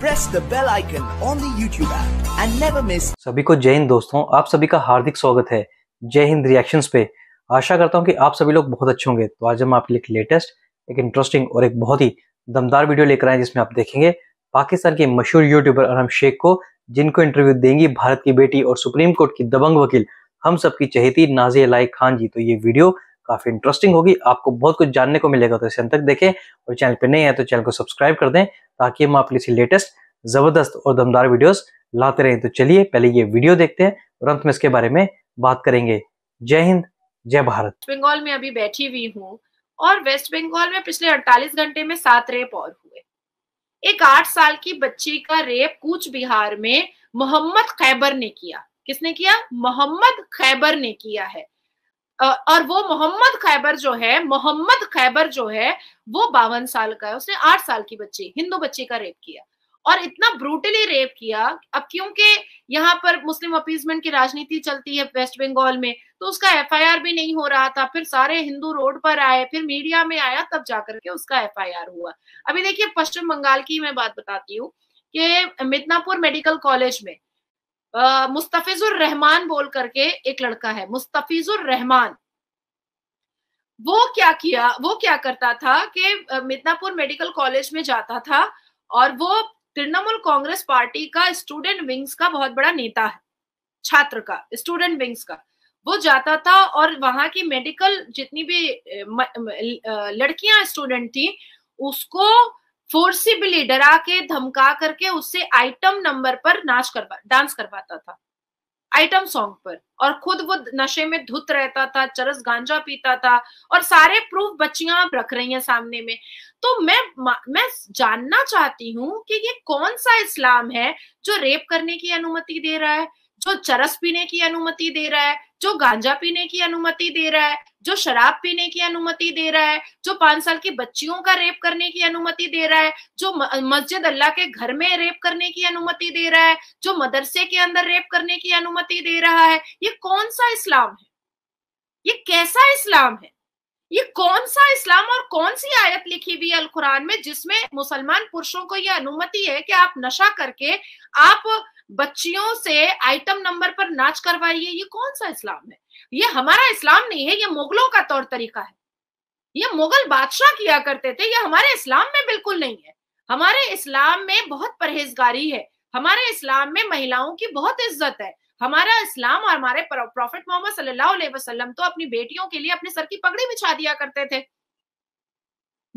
press the bell icon on the YouTube app and never miss सभी को जय हिंद दोस्तों आप सभी का हार्दिक स्वागत है जय हिंद रिएक्शंस पे आशा करता हूं कि आप सभी लोग बहुत अच्छे होंगे तो आज हम आपके लिए लेटेस्ट एक इंटरेस्टिंग और एक बहुत ही दमदार वीडियो लेकर आए जिसमें आप देखेंगे पाकिस्तान के मशहूर यूट्यूबर अरहम शेख को जिनको इंटरव्यू देंगी भारत की बेटी और सुप्रीम कोर्ट की दबंग वकील हम सबकी चहेती नाजिया लाई खान जी तो ये वीडियो काफी इंटरेस्टिंग होगी आपको बहुत कुछ जानने को मिलेगा तो इसे अंत तक देखें और चैनल पर नहीं है तो चैनल को सब्सक्राइब कर दें ताकि हम आपके लिए लेटेस्ट जबरदस्त और दमदार वीडियोस लाते रहें तो चलिए पहले ये वीडियो देखते हैं और अंत में इसके बारे में बात करेंगे जय हिंद जय भारत बंगाल में अभी बैठी हुई हूँ और वेस्ट बंगाल में पिछले 48 घंटे में सात रेप और हुए एक आठ साल की बच्ची का रेप कूच बिहार में मोहम्मद खैबर ने किया किसने किया मोहम्मद खैबर ने किया है और वो मोहम्मद खैबर जो है मोहम्मद खैबर जो है वो बावन साल का है उसने आठ साल की बच्ची हिंदू बच्ची का रेप किया और इतना ब्रूटली रेप किया अब क्योंकि यहाँ पर मुस्लिम अपीजमेंट की राजनीति चलती है वेस्ट बंगाल में तो उसका एफआईआर भी नहीं हो रहा था फिर सारे हिंदू रोड पर आए फिर मीडिया में आया तब जाकर के उसका एफआईआर हुआ अभी देखिए पश्चिम बंगाल की मैं बात बताती हूँ कि मिदनापुर मेडिकल कॉलेज में मुस्तफिजुर रहमान बोल करके एक लड़का है मुस्तफिजुर रहमान वो क्या किया वो क्या करता था कि मिदनापुर मेडिकल कॉलेज में जाता था और वो तृणमूल कांग्रेस पार्टी का स्टूडेंट विंग्स का बहुत बड़ा नेता है छात्र का स्टूडेंट विंग्स का वो जाता था और वहां की मेडिकल जितनी भी लड़कियां स्टूडेंट थी उसको फोर्सिबली डरा के धमका करके उससे आइटम नंबर पर नाच करवा डांस करवाता था आइटम सॉन्ग पर और खुद वो नशे में धुत रहता था चरस गांजा पीता था और सारे प्रूफ बच्चियां रख रही हैं सामने में तो मैं मैं जानना चाहती हूँ कि ये कौन सा इस्लाम है जो रेप करने की अनुमति दे रहा है जो चरस पीने की अनुमति दे रहा है जो गांजा पीने की अनुमति दे रहा है जो शराब पीने की अनुमति दे रहा है जो पांच साल की बच्चियों का रेप करने की अनुमति दे रहा है जो मस्जिद अल्लाह के घर में रेप करने की अनुमति दे रहा है जो मदरसे के अंदर रेप करने की अनुमति दे रहा है ये कौन सा इस्लाम है ये कैसा इस्लाम है ये कौन सा इस्लाम और कौन सी आयत लिखी हुई है अल कुरान में जिसमें मुसलमान पुरुषों को यह अनुमति है कि आप नशा करके आप बच्चियों से आइटम नंबर पर नाच करवाइए ये कौन सा इस्लाम है ये हमारा इस्लाम नहीं है ये मुगलों का तौर तरीका है ये मुगल बादशाह किया करते थे ये हमारे इस्लाम में बिल्कुल नहीं है हमारे इस्लाम में बहुत परहेजगारी है हमारे इस्लाम में महिलाओं की बहुत इज्जत है हमारा इस्लाम और हमारे प्रॉफिट मोहम्मद सल्लल्लाहु अलैहि वसल्लम तो अपनी बेटियों के लिए अपने सर की पगड़ी बिछा दिया करते थे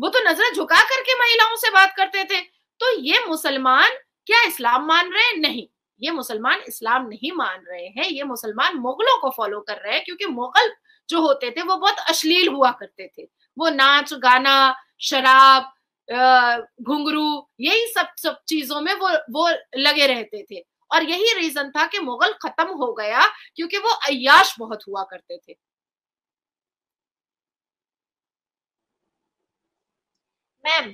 वो तो नजर झुका करके महिलाओं से बात करते थे तो ये मुसलमान क्या इस्लाम मान रहे हैं नहीं ये मुसलमान इस्लाम नहीं मान रहे हैं ये मुसलमान मुगलों को फॉलो कर रहे हैं क्योंकि मुगल जो होते थे वो बहुत अश्लील हुआ करते थे वो नाच गाना शराब घुंगरू यही सब सब चीजों में वो वो लगे रहते थे और यही रीजन था कि मुगल खत्म हो गया क्योंकि वो अयाश बहुत हुआ करते थे मैम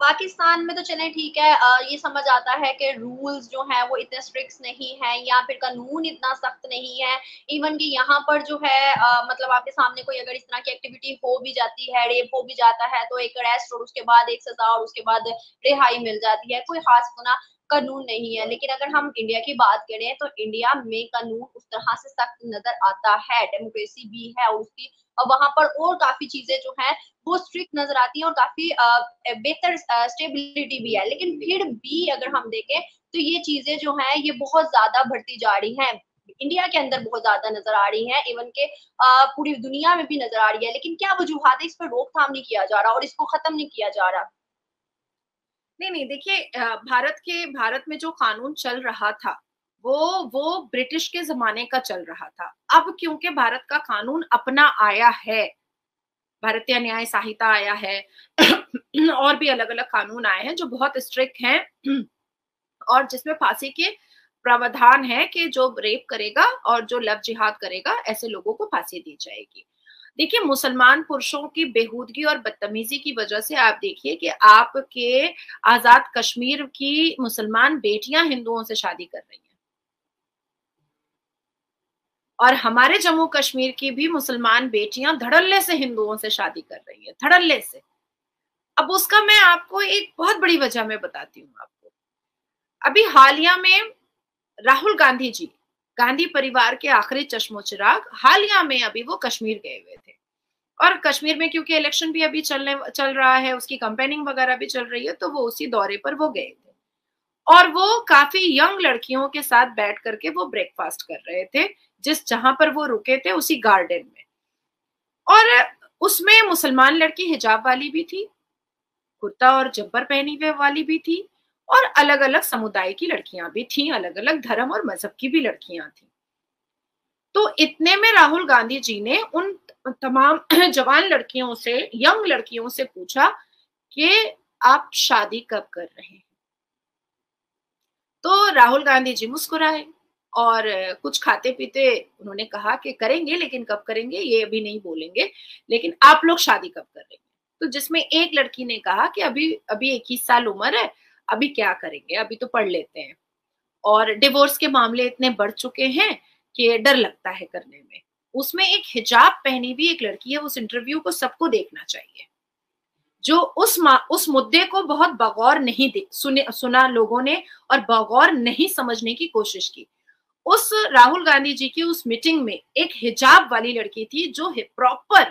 पाकिस्तान में तो चले ठीक है आ, ये समझ आता है कि रूल्स जो है वो इतने स्ट्रिक्ट नहीं है या फिर कानून इतना सख्त नहीं है इवन कि यहाँ पर जो है आ, मतलब आपके सामने कोई अगर इस तरह की एक्टिविटी हो भी जाती है रेप हो भी जाता है तो एक अरेस्ट और उसके बाद एक सजा और उसके बाद रिहाई मिल जाती है कोई खास गुना कानून नहीं है लेकिन अगर हम इंडिया की बात करें तो इंडिया में कानून उस तरह से सख्त नजर आता है डेमोक्रेसी भी है और उसकी और वहां पर और काफी चीजें जो है वो स्ट्रिक्ट नजर आती है और काफी बेहतर स्टेबिलिटी भी है लेकिन फिर भी अगर हम देखें तो ये चीजें जो है ये बहुत ज्यादा बढ़ती जा रही है इंडिया के अंदर बहुत ज्यादा नजर आ रही है इवन के पूरी दुनिया में भी नजर आ रही है लेकिन क्या वजूहत है इस पर रोकथाम नहीं किया जा रहा और इसको खत्म नहीं किया जा रहा नहीं नहीं देखिए भारत के भारत में जो कानून चल रहा था वो वो ब्रिटिश के जमाने का चल रहा था अब क्योंकि भारत का कानून अपना आया है भारतीय न्याय संहिता आया है और भी अलग अलग कानून आए हैं जो बहुत स्ट्रिक्ट हैं और जिसमें फांसी के प्रावधान है कि जो रेप करेगा और जो लव जिहाद करेगा ऐसे लोगों को फांसी दी जाएगी देखिए मुसलमान पुरुषों की बेहूदगी और बदतमीजी की वजह से आप देखिए कि आपके आजाद कश्मीर की मुसलमान बेटियां हिंदुओं से शादी कर रही हैं और हमारे जम्मू कश्मीर की भी मुसलमान बेटियां धड़ल्ले से हिंदुओं से शादी कर रही हैं धड़ल्ले से अब उसका मैं आपको एक बहुत बड़ी वजह में बताती हूँ आपको अभी हालिया में राहुल गांधी जी गांधी परिवार के आखिरी चश्मो चिराग हालिया में अभी वो कश्मीर गए हुए और कश्मीर में क्योंकि इलेक्शन भी अभी चलने चल रहा है उसकी कंपेनिंग वगैरह भी चल रही है तो वो उसी दौरे पर वो गए थे और वो काफी यंग लड़कियों के साथ बैठ करके वो ब्रेकफास्ट कर रहे थे जिस जहां पर वो रुके थे उसी गार्डन में और उसमें मुसलमान लड़की हिजाब वाली भी थी कुर्ता और जब्बर पहनी हुए वाली भी थी और अलग अलग समुदाय की लड़कियां भी थी अलग अलग धर्म और मजहब की भी लड़कियां थी तो इतने में राहुल गांधी जी ने उन तमाम जवान लड़कियों से यंग लड़कियों से पूछा कि आप शादी कब कर रहे हैं तो राहुल गांधी जी मुस्कुराए और कुछ खाते पीते उन्होंने कहा कि करेंगे लेकिन कब करेंगे ये अभी नहीं बोलेंगे लेकिन आप लोग शादी कब कर रहे हैं तो जिसमें एक लड़की ने कहा कि अभी अभी इक्कीस साल उम्र है अभी क्या करेंगे अभी तो पढ़ लेते हैं और डिवोर्स के मामले इतने बढ़ चुके हैं कि डर लगता है करने में उसमें एक हिजाब पहनी भी एक लड़की है उस इंटरव्यू को सबको देखना चाहिए जो उस उस मुद्दे को बहुत बगौर नहीं सुने सुना लोगों ने और बगौर नहीं समझने की कोशिश की उस राहुल गांधी जी की उस मीटिंग में एक हिजाब वाली लड़की थी जो प्रॉपर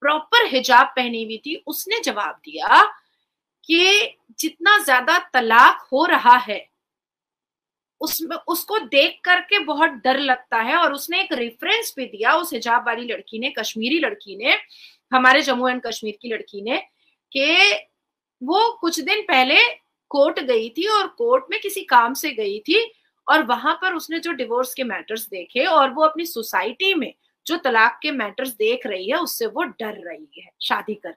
प्रॉपर हिजाब पहनी हुई थी उसने जवाब दिया कि जितना ज्यादा तलाक हो रहा है उसमें उसको देख करके बहुत डर लगता है और उसने एक रेफरेंस भी दिया उस हिजाब वाली लड़की ने कश्मीरी लड़की ने हमारे जम्मू एंड कश्मीर की लड़की ने कि वो कुछ दिन पहले कोर्ट गई थी और कोर्ट में किसी काम से गई थी और वहां पर उसने जो डिवोर्स के मैटर्स देखे और वो अपनी सोसाइटी में जो तलाक के मैटर्स देख रही है उससे वो डर रही है शादी करने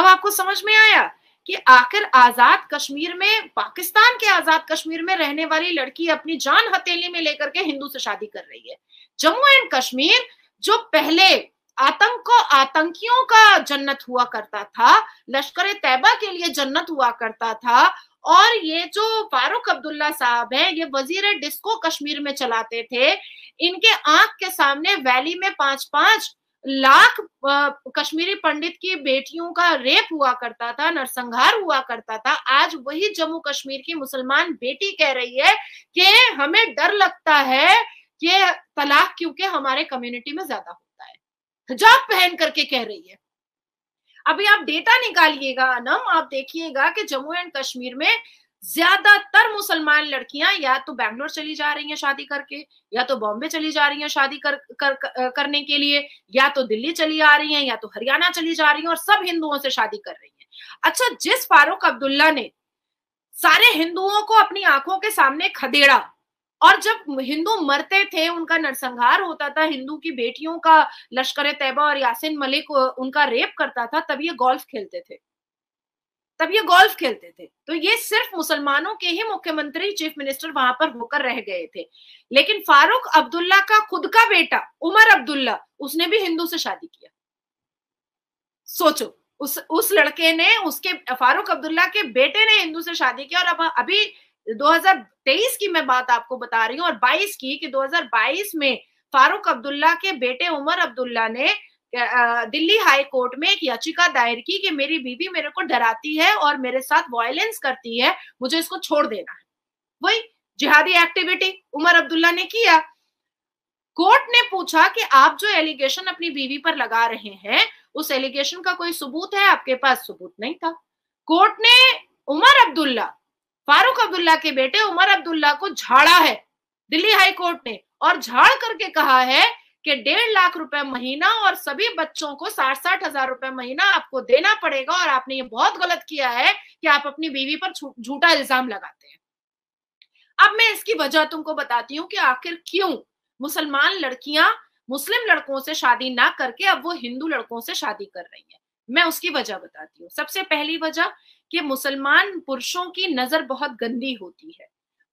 अब आपको समझ में आया कि आखिर आजाद कश्मीर में पाकिस्तान के आजाद कश्मीर में रहने वाली लड़की अपनी जान हथेली में लेकर के हिंदू से शादी कर रही है जम्मू एंड कश्मीर जो पहले आतंक को आतंकियों का जन्नत हुआ करता था लश्कर तैयबा के लिए जन्नत हुआ करता था और ये जो फारूक अब्दुल्ला साहब हैं ये वजीर डिस्को कश्मीर में चलाते थे इनके आंख के सामने वैली में पांच पांच लाख कश्मीरी पंडित की बेटियों का रेप हुआ करता था नरसंहार हुआ करता था आज वही जम्मू कश्मीर की मुसलमान बेटी कह रही है कि हमें डर लगता है कि तलाक क्योंकि हमारे कम्युनिटी में ज्यादा होता है हिजाब पहन करके कह रही है अभी आप डेटा निकालिएगा अनम आप देखिएगा कि जम्मू एंड कश्मीर में ज्यादातर मुसलमान लड़कियां या तो बैंगलोर चली जा रही हैं शादी करके या तो बॉम्बे चली जा रही हैं शादी कर, कर, कर करने के लिए या तो दिल्ली चली आ रही हैं या तो हरियाणा चली जा रही हैं और सब हिंदुओं से शादी कर रही हैं अच्छा जिस फारूक अब्दुल्ला ने सारे हिंदुओं को अपनी आंखों के सामने खदेड़ा और जब हिंदू मरते थे उनका नरसंहार होता था हिंदू की बेटियों का लश्कर तैयबा और यासिन मलिक उनका रेप करता था तब ये गोल्फ खेलते थे तब ये गोल्फ खेलते थे तो ये सिर्फ मुसलमानों के ही मुख्यमंत्री चीफ मिनिस्टर वहां पर होकर रह गए थे लेकिन फारूक अब्दुल्ला का खुद का बेटा उमर अब्दुल्ला उसने भी हिंदू से शादी किया सोचो उस उस लड़के ने उसके फारूक अब्दुल्ला के बेटे ने हिंदू से शादी किया और अब अभी 2023 की मैं बात आपको बता रही हूँ और 22 की कि 2022 में फारूक अब्दुल्ला के बेटे उमर अब्दुल्ला ने दिल्ली हाई कोर्ट में एक याचिका दायर की कि मेरी बीवी मेरे को डराती है और मेरे साथ वायलेंस करती है मुझे इसको छोड़ देना है वही जिहादी एक्टिविटी उमर अब्दुल्ला ने किया कोर्ट ने पूछा कि आप जो एलिगेशन अपनी बीवी पर लगा रहे हैं उस एलिगेशन का कोई सबूत है आपके पास सबूत नहीं था कोर्ट ने उमर अब्दुल्ला फारूक अब्दुल्ला के बेटे उमर अब्दुल्ला को झाड़ा है दिल्ली हाई कोर्ट ने और झाड़ करके कहा है कि डेढ़ लाख रुपए महीना और सभी बच्चों को साठ साठ हजार रुपए महीना आपको देना पड़ेगा और आपने ये बहुत गलत किया है कि आप अपनी बीवी पर झूठा इल्जाम लगाते हैं अब मैं इसकी वजह तुमको बताती हूँ कि आखिर क्यों मुसलमान लड़कियां मुस्लिम लड़कों से शादी ना करके अब वो हिंदू लड़कों से शादी कर रही है मैं उसकी वजह बताती हूँ सबसे पहली वजह कि मुसलमान पुरुषों की नजर बहुत गंदी होती है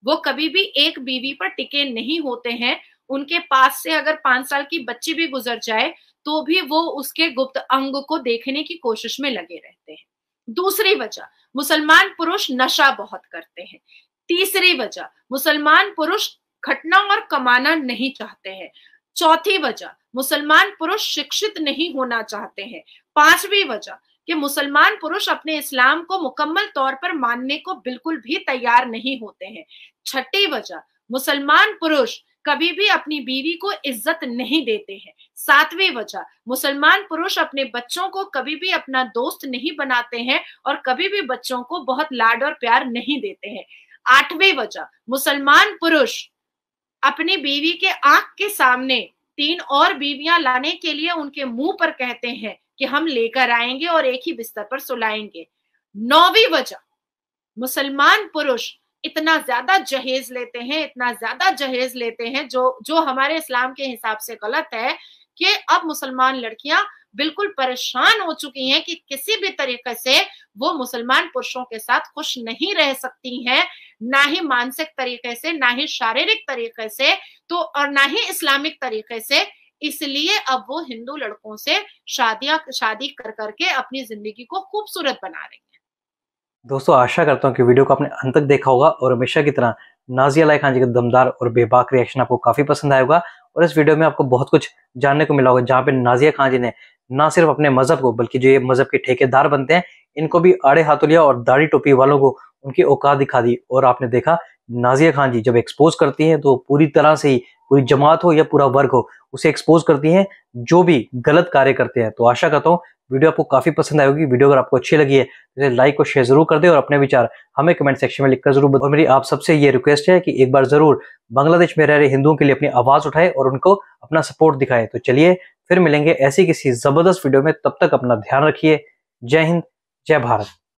वो कभी भी एक बीवी पर टिके नहीं होते हैं उनके पास से अगर पांच साल की बच्ची भी गुजर जाए तो भी वो उसके गुप्त अंग को देखने की कोशिश में लगे रहते हैं दूसरी वजह मुसलमान पुरुष नशा बहुत करते हैं तीसरी वजह मुसलमान पुरुष खटना और कमाना नहीं चाहते हैं चौथी वजह मुसलमान पुरुष शिक्षित नहीं होना चाहते हैं पांचवी वजह कि मुसलमान पुरुष अपने इस्लाम को मुकम्मल तौर पर मानने को बिल्कुल भी तैयार नहीं होते हैं छठी वजह मुसलमान पुरुष कभी भी अपनी बीवी को इज्जत नहीं देते हैं सातवीं वजह मुसलमान पुरुष अपने बच्चों को कभी भी अपना दोस्त नहीं बनाते हैं और कभी भी बच्चों को बहुत लाड और प्यार नहीं देते हैं आठवीं वजह मुसलमान पुरुष अपनी बीवी के आंख के सामने तीन और बीवियां लाने के लिए उनके मुंह पर कहते हैं कि हम लेकर आएंगे और एक ही बिस्तर पर सुलाएंगे नौवीं वजह मुसलमान पुरुष इतना ज्यादा जहेज लेते हैं इतना ज्यादा जहेज लेते हैं जो जो हमारे इस्लाम के हिसाब से गलत है कि अब मुसलमान लड़कियां बिल्कुल परेशान हो चुकी हैं कि किसी भी तरीके से वो मुसलमान पुरुषों के साथ खुश नहीं रह सकती हैं ना ही मानसिक तरीके से ना ही शारीरिक तरीके से तो और ना ही इस्लामिक तरीके से इसलिए अब वो हिंदू लड़कों से शादियां शादी कर करके अपनी जिंदगी को खूबसूरत बना रही है दोस्तों आशा करता हूँ कि वीडियो को आपने अंत तक देखा होगा और हमेशा की तरह नाजिया लाई खान जी का दमदार और बेबाक रिएक्शन आपको काफ़ी पसंद आएगा और इस वीडियो में आपको बहुत कुछ जानने को मिला होगा जहाँ पे नाजिया खान जी ने ना सिर्फ अपने मजहब को बल्कि जो ये मजहब के ठेकेदार बनते हैं इनको भी आड़े हाथों लिया और दाढ़ी टोपी वालों को उनकी औकात दिखा दी और आपने देखा नाजिया खान जी जब एक्सपोज करती हैं तो पूरी तरह से ही पूरी जमात हो या पूरा वर्ग हो उसे एक्सपोज करती हैं जो भी गलत कार्य करते हैं तो आशा करता हूँ वीडियो आपको काफी पसंद आएगी होगी वीडियो अगर आपको अच्छी लगी है तो लाइक और शेयर जरूर कर दे और अपने विचार हमें कमेंट सेक्शन में लिखकर जरूर बताओ मेरी आप सबसे ये रिक्वेस्ट है कि एक बार जरूर बांग्लादेश में रह रहे हिंदुओं के लिए अपनी आवाज उठाए और उनको अपना सपोर्ट दिखाए तो चलिए फिर मिलेंगे ऐसी किसी जबरदस्त वीडियो में तब तक अपना ध्यान रखिए जय हिंद जय भारत